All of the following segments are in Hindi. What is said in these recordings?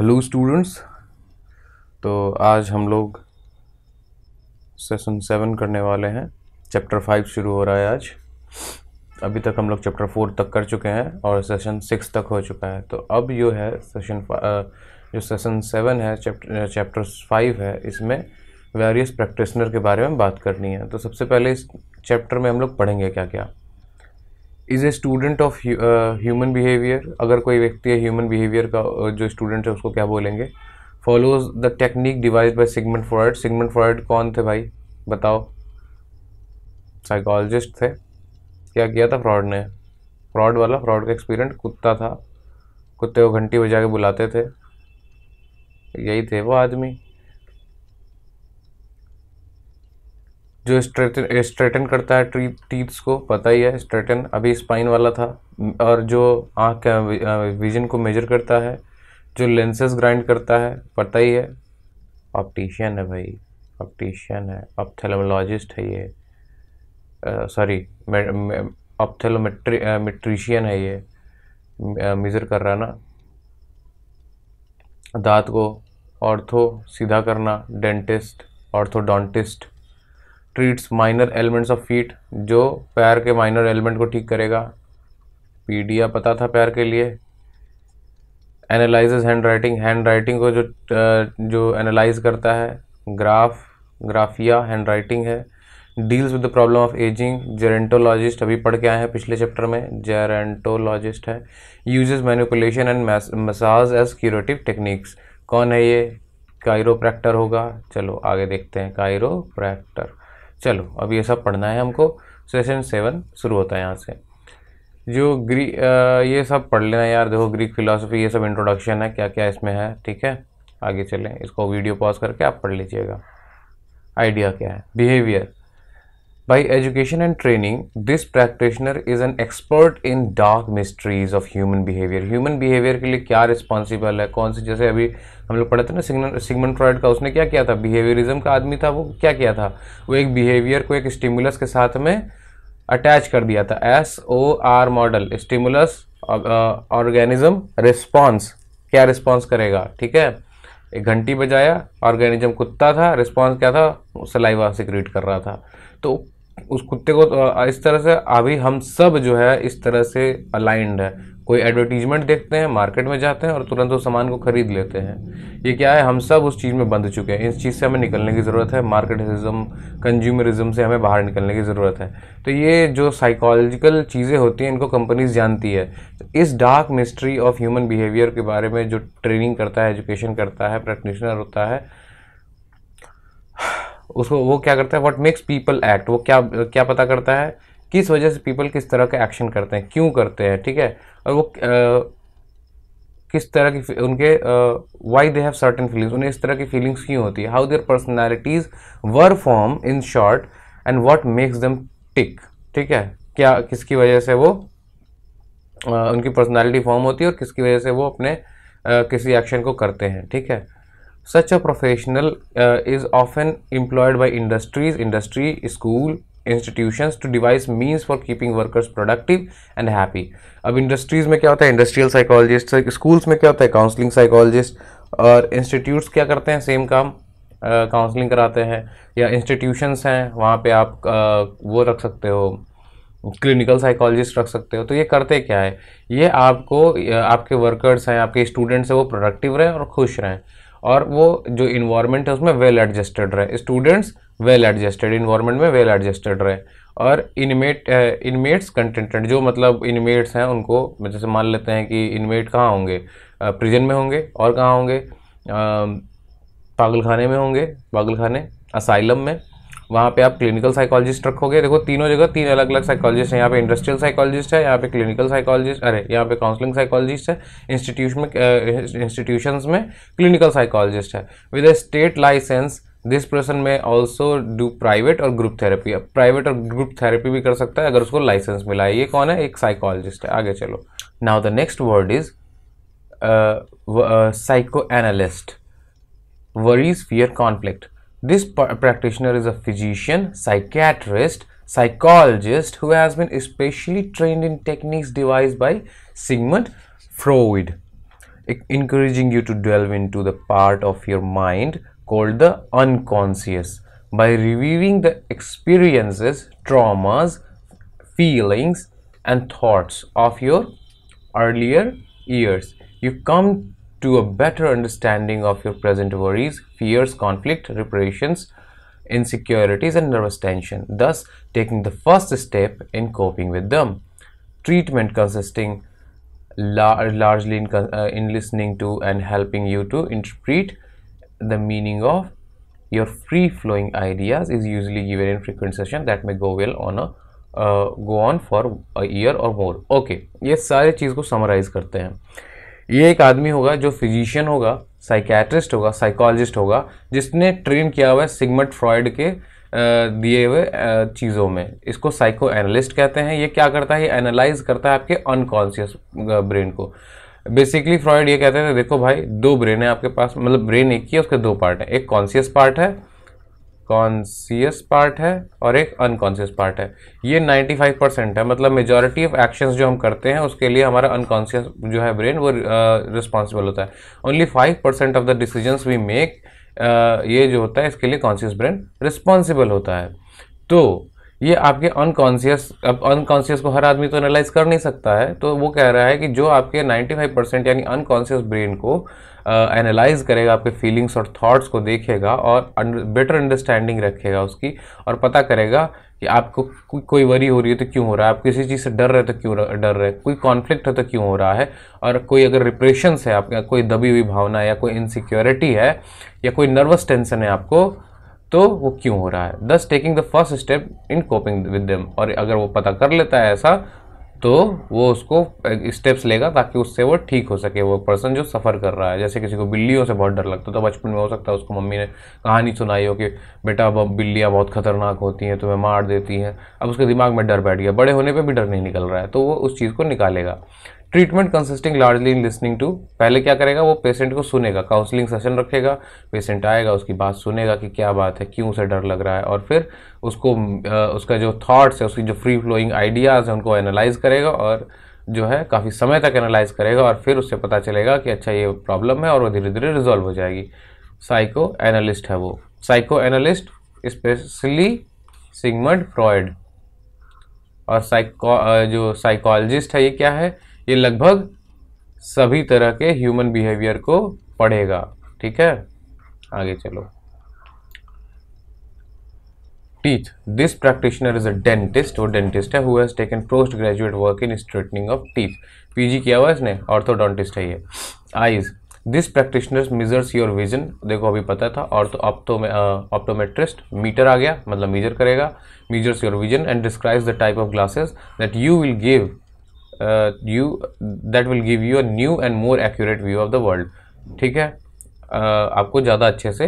हेलो स्टूडेंट्स तो आज हम लोग सेशन सेवन करने वाले हैं चैप्टर फाइव शुरू हो रहा है आज अभी तक हम लोग चैप्टर फोर तक कर चुके हैं और सेशन सिक्स तक हो चुका है तो अब जो है सेशन जो सेशन सेवन है चैप्टर चैप्टर फाइव है इसमें वेरियस प्रैक्टिसनर के बारे में बात करनी है तो सबसे पहले इस चैप्टर में हम लोग पढ़ेंगे क्या क्या is a student of human behaviour अगर कोई व्यक्ति है ह्यूमन बिहेवियर का uh, जो स्टूडेंट है उसको क्या बोलेंगे follows the technique devise by Sigmund Freud Sigmund Freud कौन थे भाई बताओ साइकोलॉजिस्ट थे क्या किया था फ्रॉड ने फ्रॉड वाला फ्रॉड का एक्सपीरियंट कुत्ता था कुत्ते को घंटी बजा के बुलाते थे यही थे वो आदमी जो स्ट्रेटन स्ट्रेटन करता है ट्री टीथ को पता ही है स्ट्रेटन अभी स्पाइन वाला था और जो आँख का विजन को मेजर करता है जो लेंसेज ग्राइंड करता है पता ही है ऑप्टिशियन है भाई ऑप्टिशियन है ऑप्थेलमोलॉजिस्ट है ये सॉरी ऑप्थेलोमेट्रिशियन है ये मेज़र कर रहा है ना दांत को ऑर्थो सीधा करना dentist orthodontist treats minor elements of feet जो पैर के माइनर एलिमेंट को ठीक करेगा पीडिया पता था पैर के लिए analyse hand writing hand writing को जो जो एनालाइज करता है ग्राफ ग्राफिया हैंड राइटिंग है deals with the problem of ageing gerontologist अभी पढ़ के आए हैं पिछले चैप्टर में जेरेंटोलॉजिस्ट है uses manipulation and massage as curative techniques कौन है ये कायरोप्रैक्टर होगा चलो आगे देखते हैं कायरोप्रैक्टर चलो अब ये सब पढ़ना है हमको सेशन सेवन शुरू होता है यहाँ से जो ग्री आ, ये सब पढ़ लेना यार देखो ग्रीक फिलासफी ये सब इंट्रोडक्शन है क्या क्या इसमें है ठीक है आगे चलें इसको वीडियो पॉज करके आप पढ़ लीजिएगा आइडिया क्या है behaviour By education and training, this practitioner is an expert in dark mysteries of human behavior. Human behavior के लिए क्या responsible है कौन से जैसे अभी हम लोग पढ़े थे ना सिगमन फ्रॉइड का उसने क्या किया था बिहेवियरिज्म का आदमी था वो क्या किया था वो एक बिहेवियर को एक स्टिमुलस के साथ में अटैच कर दिया था S O R model stimulus organism response क्या रिस्पॉन्स करेगा ठीक है एक घंटी बजाया ऑर्गेनिज्म कुत्ता था रिस्पॉन्स क्या था सलाइवा सिक्रीट कर रहा था तो उस कुत्ते को तो इस तरह से अभी हम सब जो है इस तरह से अलाइंड है कोई एडवर्टीजमेंट देखते हैं मार्केट में जाते हैं और तुरंत उस सामान को खरीद लेते हैं ये क्या है हम सब उस चीज़ में बंध चुके हैं इस चीज़ से हमें निकलने की ज़रूरत है मार्केटिज्म कंज्यूमरिज्म से हमें बाहर निकलने की ज़रूरत है तो ये जो साइकोलॉजिकल चीज़ें होती हैं इनको कंपनीज जानती है तो इस dark mystery of human behaviour के बारे में जो ट्रेनिंग करता है एजुकेशन करता है प्रैक्टिशनर होता है उसको वो क्या करता है व्हाट मेक्स पीपल एक्ट वो क्या क्या पता करता है किस वजह से पीपल किस तरह का एक्शन करते हैं क्यों करते हैं ठीक है और वो आ, किस तरह की उनके why they have certain feelings उन्हें इस तरह की फीलिंग्स क्यों होती है how their personalities were form in short and what makes them tick ठीक है क्या किसकी वजह से वो आ, उनकी पर्सनैलिटी फॉर्म होती है और किसकी वजह से वो अपने आ, किसी एक्शन को करते हैं ठीक है such a professional is often often by industries industry school institution to devise means for keeping workers productive and happy अब इंडस्ट्रीज में क्या होता है इंडस्ट्रियल साइकोलॉजिस्ट स्कूल्स में क्या होता है काउंसलिंग साइकोलॉजिस्ट और इंस्टीट्यूट्स क्या करते हैं सेम काम काउंसलिंग uh, कराते हैं या इंस्टीट्यूशंस हैं वहाँ पर आप uh, वो रख सकते हो क्लिनिकल साइकोलॉजिस्ट रख सकते हो तो ये करते क्या है ये आपको आपके वर्कर्स हैं आपके स्टूडेंट्स हैं वो प्रोडक्टिव रहें और खुश रहें और वो जो इन्वायरमेंट है उसमें वेल एडजस्टेड रहे स्टूडेंट्स वेल एडजस्टेड इन्वायरमेंट में वेल एडजस्टेड रहे और इनमेट इनमेट्स कंटेंटेड जो मतलब इनमेट्स हैं उनको जैसे मान लेते हैं कि इनमेट कहाँ होंगे प्रिजन में होंगे और कहाँ होंगे पागलखाने में होंगे पागलखाने असाइलम में वहाँ पे आप क्लिनिकल साइकोलॉजिस्ट रखोगे देखो तीनों जगह तीन अलग अलग साइकोलॉजिस्ट हैं यहाँ पे इंडस्ट्रियल साइकोलॉजिस्ट है यहाँ पे क्लिनिकल साइकोलॉजिस्ट अरे यहाँ पे काउंसलिंग साइकोलॉजिस्ट है इंस्टीट्यूशन में इंस्टीट्यूशन में क्लिनिकल साइकोलॉजिस्ट है with a state licence this person may also do private और ग्रुप थेरेपी प्राइवेट और ग्रुप थेरेपी भी कर सकता है अगर उसको लाइसेंस मिला है ये कौन है एक साइकोलॉजिस्ट है आगे चलो now the next word is psycho analyst worries fear conflict This practitioner is a physician, psychiatrist, psychologist who has been especially trained in techniques devised by Sigmund Freud, encouraging you to delve into the part of your mind called the unconscious by reviewing the experiences, traumas, feelings, and thoughts of your earlier years. You come to a better understanding of your present worries, fears, conflict, reparations, insecurities, and nervous tension, thus taking the first step in coping with them. Treatment consisting lar largely in, uh, in listening to and helping you to interpret the meaning of your free flowing ideas is usually given in frequent session that may go well on a uh, go on for a year or more okay yes, सारी चीज़ को समराइज करते ये एक आदमी होगा जो फिजिशियन होगा साइकेट्रिस्ट होगा साइकोलॉजिस्ट होगा जिसने ट्रेन किया हुआ है सिगमट फ्रॉयड के दिए हुए चीज़ों में इसको साइको एनालिस्ट कहते हैं ये क्या करता है ये एनालाइज करता है आपके अनकॉन्शियस ब्रेन को बेसिकली फ्रॉयड ये कहते थे देखो भाई दो ब्रेन है आपके पास मतलब ब्रेन एक ही है उसके दो पार्ट हैं एक कॉन्शियस पार्ट है कॉन्सियस पार्ट है और एक अनकॉन्सियस पार्ट है ये 95 परसेंट है मतलब मेजॉरिटी ऑफ एक्शंस जो हम करते हैं उसके लिए हमारा अनकॉन्सियस जो है ब्रेन वो रिस्पॉन्सिबल होता है only five percent of the decisions we make ये जो होता है इसके लिए कॉन्सियस ब्रेन रिस्पॉन्सिबल होता है तो ये आपके अनकॉन्सियस अब अनकॉन्सियस को हर आदमी तो एनालाइज कर नहीं सकता है तो वो कह रहा है कि जो आपके 95 परसेंट यानी अनकॉन्सियस ब्रेन को एनालाइज करेगा आपके फीलिंग्स और थॉट्स को देखेगा और बेटर अंडरस्टैंडिंग रखेगा उसकी और पता करेगा कि आपको कोई वरी हो रही है तो क्यों हो रहा है आप किसी चीज़ से डर रहे तो क्यों डर रहे कोई कॉन्फ्लिक्ट है तो क्यों हो रहा है और कोई अगर रिप्रेशंस है आपका कोई दबी हुई भावना या कोई इनसिक्योरिटी है या कोई नर्वस टेंशन है आपको तो वो क्यों हो रहा है thus taking the first step in coping with them और अगर वो पता कर लेता है ऐसा तो वो उसको स्टेप्स लेगा ताकि उससे वो ठीक हो सके वो पर्सन जो सफ़र कर रहा है जैसे किसी को बिल्लियों से बहुत डर लगता है तो बचपन में हो सकता है उसको मम्मी ने कहानी सुनाई हो कि बेटा अब बिल्लियाँ बहुत खतरनाक होती हैं तुम्हें मार देती हैं अब उसके दिमाग में डर बैठ गया बड़े होने पर भी डर नहीं निकल रहा है तो वो उस चीज़ को निकालेगा treatment consisting largely in listening to पहले क्या करेगा वो पेशेंट को सुनेगा काउंसलिंग सेशन रखेगा पेशेंट आएगा उसकी बात सुनेगा कि क्या बात है क्यों उसे डर लग रहा है और फिर उसको उसका जो थाट्स है उसकी जो फ्री फ्लोइंग आइडियाज़ है उनको एनालाइज करेगा और जो है काफ़ी समय तक एनालाइज करेगा और फिर उससे पता चलेगा कि अच्छा ये प्रॉब्लम है और वो धीरे धीरे रिजॉल्व हो जाएगी साइको एनालिस्ट है वो psycho analyst specially Sigmund Freud और साइको जो साइकोलॉजिस्ट है ये क्या है ये लगभग सभी तरह के ह्यूमन बिहेवियर को पढ़ेगा ठीक है आगे चलो teeth this practitioner is a dentist और डेंटिस्ट है who taken post graduate work in straightening of teeth PG किया हुआ है इसने ऑर्थोडोंटिस्ट है ये eyes this practitioner measures your vision देखो अभी पता था और तो ऑप्टोमेट्रिस्ट मीटर आ गया मतलब मीजर करेगा measures your vision and describes the type of glasses that you will give uh, you that will give you a new and more accurate view of the world ठीक है uh, आपको ज़्यादा अच्छे से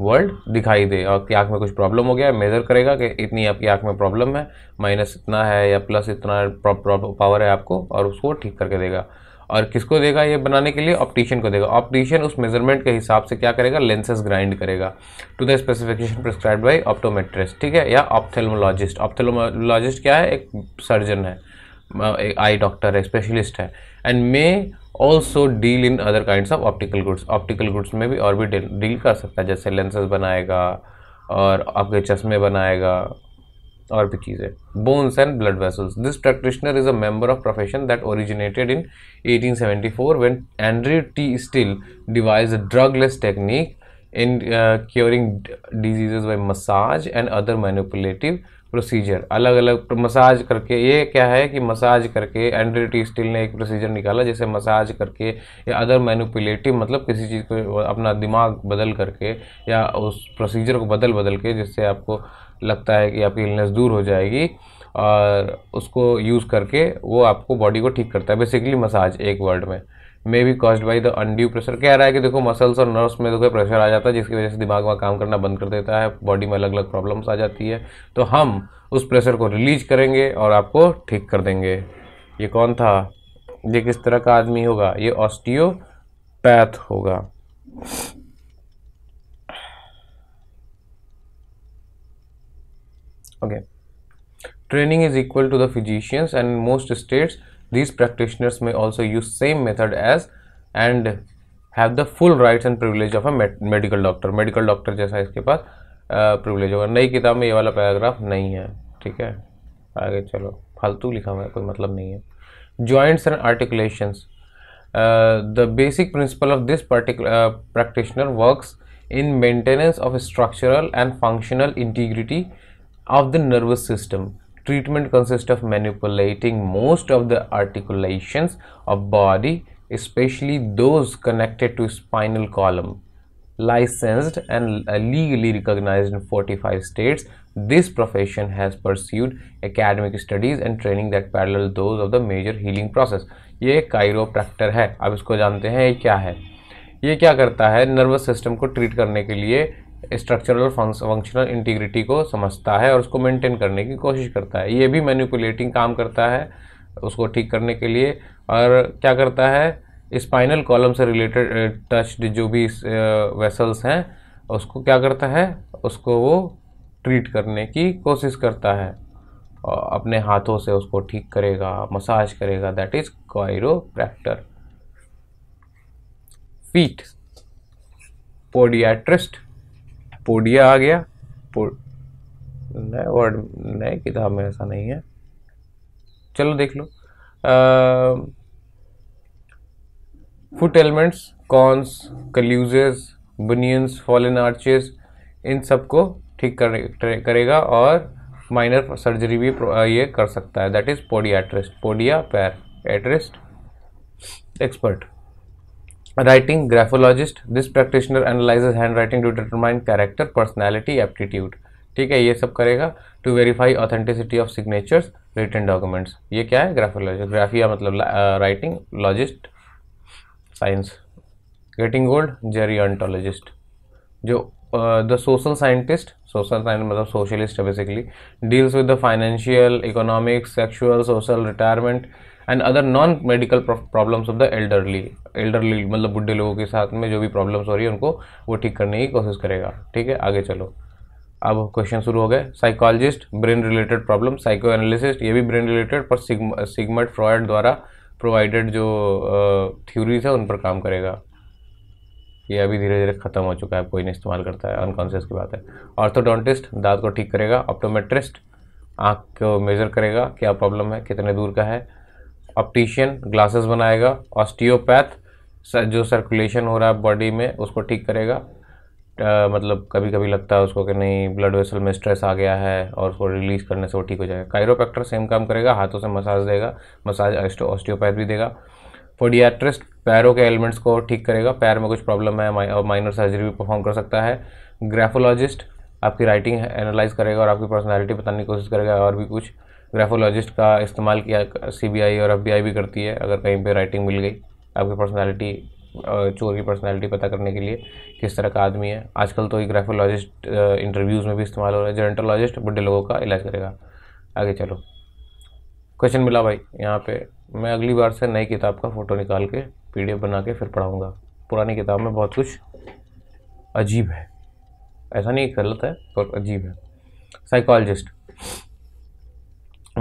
वर्ल्ड दिखाई दे आपकी आँख में कुछ प्रॉब्लम हो गया है मेज़र करेगा कि इतनी आपकी आँख में प्रॉब्लम है माइनस इतना है या प्लस इतना पावर है आपको और उसको ठीक करके देगा और किसको देगा ये बनाने के लिए ऑप्टिशियन को देगा ऑप्टिशियन उस मेजरमेंट के हिसाब से क्या करेगा लेंसेज ग्राइंड करेगा to the specification prescribe by optometrist ठीक है या ऑप्थेलमोलॉजिस्ट ऑप्थेलमोलॉजिस्ट क्या है एक सर्जन है आई डॉक्टर है स्पेशलिस्ट है and may also deal in other kind of optical goods optical goods में भी और भी डील कर सकता है जैसे लेंसेज बनाएगा और आपके चश्मे बनाएगा और भी चीज़ें bones and blood vessels this practitioner is a member of profession that originated in 1874 when Andrew T Still devise a drugless technique in curing curing by massage and other manipulative procedure अलग अलग मसाज तो करके ये क्या है कि मसाज करके एंड्री स्टील ने एक प्रोसीजर निकाला जैसे मसाज करके या अदर मैनुपुलेटिव मतलब किसी चीज़ को अपना दिमाग बदल करके या उस प्रोसीजर को बदल बदल के जिससे आपको लगता है कि आपकी इलनेस दूर हो जाएगी और उसको यूज़ करके वो आपको बॉडी को ठीक करता है बेसिकली मसाज एक वर्ड में may be caused by the undue pressure कह रहा है कि देखो मसल्स और नर्व्स में देखो प्रेशर आ जाता है जिसकी वजह से दिमाग में काम करना बंद कर देता है बॉडी में अलग अलग प्रॉब्लम्स आ जाती है तो हम उस प्रेशर को रिलीज करेंगे और आपको ठीक कर देंगे ये कौन था ये किस तरह का आदमी होगा ये ऑस्टियोपैथ होगा okay training is equal to the physicians and most states These practitioners may also use same method as and have the full rights and privilege of a med medical doctor. Medical doctor जैसा इसके पास privilege होगा नई किताब में ये वाला paragraph नहीं है ठीक है आगे चलो फालतू लिखा हुआ है कोई मतलब नहीं joints and articulations uh, the basic principle of this particular uh, practitioner works in maintenance of structural and functional integrity of the nervous system Treatment consists of manipulating most of the articulations of body, especially those connected to spinal column. Licensed and legally recognized in 45 states, this profession has pursued academic studies and training that parallel those of the major healing process. ये कायरोप्रैक्टर है अब इसको जानते हैं ये क्या है ये क्या करता है नर्वस सिस्टम को ट्रीट करने के लिए स्ट्रक्चरल और फंक्शनल इंटीग्रिटी को समझता है और उसको मेंटेन करने की कोशिश करता है ये भी मैनिपुलेटिंग काम करता है उसको ठीक करने के लिए और क्या करता है स्पाइनल कॉलम से रिलेटेड टचड जो भी वेसल्स हैं उसको क्या करता है उसको वो ट्रीट करने की कोशिश करता है अपने हाथों से उसको ठीक करेगा मसाज करेगा that is chiropractor feet podiatrist podia आ गया नए वर्ड नए किताब में ऐसा नहीं है चलो देख लो foot ailments corns calluses bunions fallen arches इन सबको ठीक करे, करेगा और माइनर सर्जरी भी ये कर सकता है दैट इज़ पोडियाट्रिस्ट पोडिया पैर एट्रिस्ट expert Writing graphologist. This practitioner analyzes handwriting to determine character, personality, aptitude. ठीक है ये सब करेगा to verify authenticity of signatures written documents ये क्या है ग्राफोलॉजी ग्राफिया मतलब राइटिंग लॉजिस्ट साइंस गेटिंग ओल्ड जेरियंटोलॉजिस्ट जो the social scientist social science मतलब सोशलिस्ट है basically deals with the financial economic sexual social retirement and other non medical problems of the elderly elderly मतलब बुढ़े लोगों के साथ में जो भी प्रॉब्लम्स हो रही है उनको वो ठीक करने की कोशिश करेगा ठीक है आगे चलो अब क्वेश्चन शुरू हो गए psychologist brain related problem psycho analysist ये भी ब्रेन रिलेटेड पर सिगमट फ्रॉयड द्वारा प्रोवाइडेड जो थ्यूरीज है उन पर काम करेगा ये अभी धीरे धीरे ख़त्म हो चुका है कोई नहीं इस्तेमाल करता है अनकॉन्शियस की बात है ऑर्थोडोंटिस्ट दांत को ठीक करेगा ऑप्टोमेट्रिस्ट आँख को मेज़र करेगा क्या प्रॉब्लम है कितने दूर का है ऑप्टिशियन ग्लासेस बनाएगा ऑस्टियोपैथ जो सर्कुलेशन हो रहा है बॉडी में उसको ठीक करेगा आ, मतलब कभी कभी लगता है उसको कि नहीं ब्लड वेसल में स्ट्रेस आ गया है और उसको रिलीज़ करने से वो ठीक हो जाएगा कायरोपैक्टर सेम काम करेगा हाथों से मसाज देगा मसाज ऑस्टियोपैथ भी देगा फोडियाट्रिस्ट पैरों के एलिमेंट्स को ठीक करेगा पैर में कुछ प्रॉब्लम है और माइनर सर्जरी भी परफॉर्म कर सकता है ग्राफोलॉजिस्ट आपकी राइटिंग एनालाइज करेगा और आपकी पर्सनैलिटी बताने की कोशिश करेगा और भी कुछ ग्राफोलॉजिस्ट का इस्तेमाल किया सीबीआई और एफबीआई भी करती है अगर कहीं पे राइटिंग मिल गई आपकी पर्सनालिटी चोर की पर्सनालिटी पता करने के लिए किस तरह का आदमी है आजकल तो ये ग्राफोलॉजिस्ट इंटरव्यूज़ में भी इस्तेमाल हो रहा है जेरेंटोलॉजिस्ट बुढ़े लोगों का इलाज करेगा आगे चलो क्वेश्चन मिला भाई यहाँ पे मैं अगली बार से नई किताब का फ़ोटो निकाल के पीडीएफ बना के फिर पढ़ाऊँगा पुरानी किताब में बहुत कुछ अजीब है ऐसा नहीं गलत है पर अजीब है साइकोलॉजिस्ट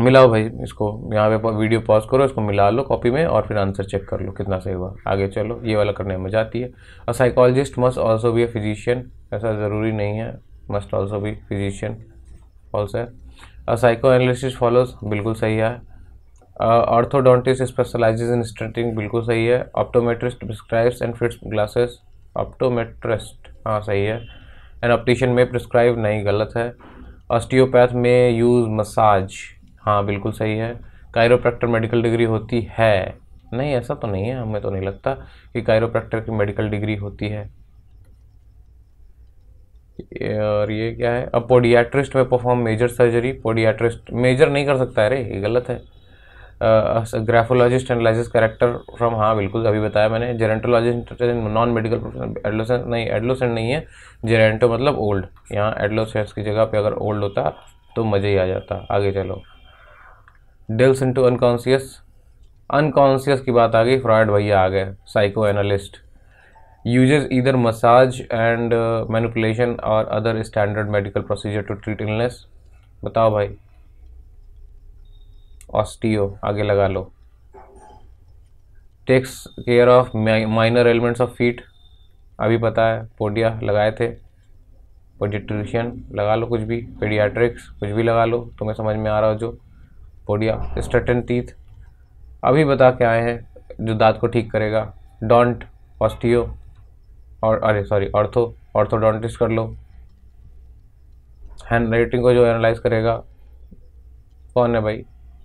मिलाओ भाई इसको यहाँ पे वीडियो पॉज करो इसको मिला लो कॉपी में और फिर आंसर चेक कर लो कितना सही हुआ आगे चलो ये वाला करने में मजा आती है और psychologist must also be a physician ऐसा ज़रूरी नहीं है must also be physician also है और साइको एनालिसिस फॉलोज बिल्कुल सही है ऑर्थोडोंटिस्ट स्पेशलाइजेज इन स्ट्रेटिंग बिल्कुल सही है optometrist prescribes and fits glasses optometrist हाँ सही है एंड ऑप्टिशियन में प्रिस्क्राइब नहीं गलत है ऑस्टियोपैथ में यूज़ मसाज हाँ बिल्कुल सही है कायरोप्रैक्टर मेडिकल डिग्री होती है नहीं ऐसा तो नहीं है हमें तो नहीं लगता कि कायरोप्रैक्टर की मेडिकल डिग्री होती है और ये क्या है अब podiatrist may perform major surgery podiatrist major नहीं कर सकता है रे ये गलत है ग्राफोलॉजिस्ट एनालाइजिस करेक्टर फ्रॉम हाँ बिल्कुल अभी बताया मैंने gerontologist non medical professional adolescent नहीं एडलोसेंट नहीं है जेरेंटो मतलब ओल्ड यहाँ एडलोसेंस की जगह पे अगर ओल्ड होता तो मज़े ही आ जाता आगे चलो डिल्स इंटू अनकॉन्सियस अनकॉन्सियस की बात आ गई फ्रॉड भैया आ गए psycho analyst use either massage and manipulation और other standard medical procedure to treat illness बताओ भाई ऑस्टियो आगे लगा लो takes care of minor elements of feet अभी पता है पोडिया लगाए थे पोडिट्रिशियन लगा लो कुछ भी पेडियाट्रिक्स कुछ भी लगा लो तुम्हें समझ में आ रहा हो जो पोडिया स्ट्रेटन टीथ अभी बता के आए हैं जो दांत को ठीक करेगा डोंट ऑस्टियो और अरे सॉरी ऑर्थो ऑर्थोडोंटिस्ट कर लो हैंड राइटिंग को जो एनालाइज करेगा कौन है भाई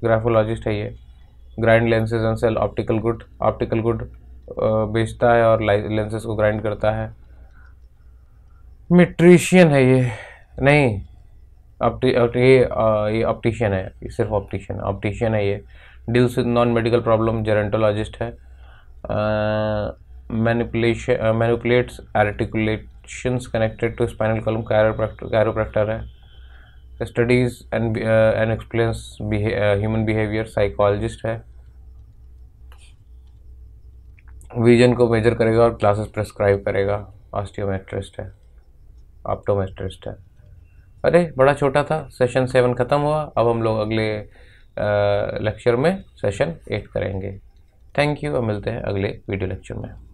ग्राफोलॉजिस्ट है ये grind lenses and sell optical good optical good बेचता है और लेंसेज को ग्राइंड करता है मेट्रिशियन है ये नहीं Uh, ये ये ऑप्टिशियन है ये सिर्फ ऑप्टिशियन ऑप्टिशियन है ये deals with non medical problem gerontologist है manipulation manipulates articulation connected to spinal column chiropractor है studies and and explains human behaviour psychologist है विजन को मेजर करेगा और क्लासेस प्रेस्क्राइब करेगा ऑस्टियोमेट्रिस्ट है ऑप्टोमेट्रिस्ट है अरे बड़ा छोटा था सेशन सेवन ख़त्म हुआ अब हम लोग अगले लेक्चर में सेशन एट करेंगे थैंक यू और मिलते हैं अगले वीडियो लेक्चर में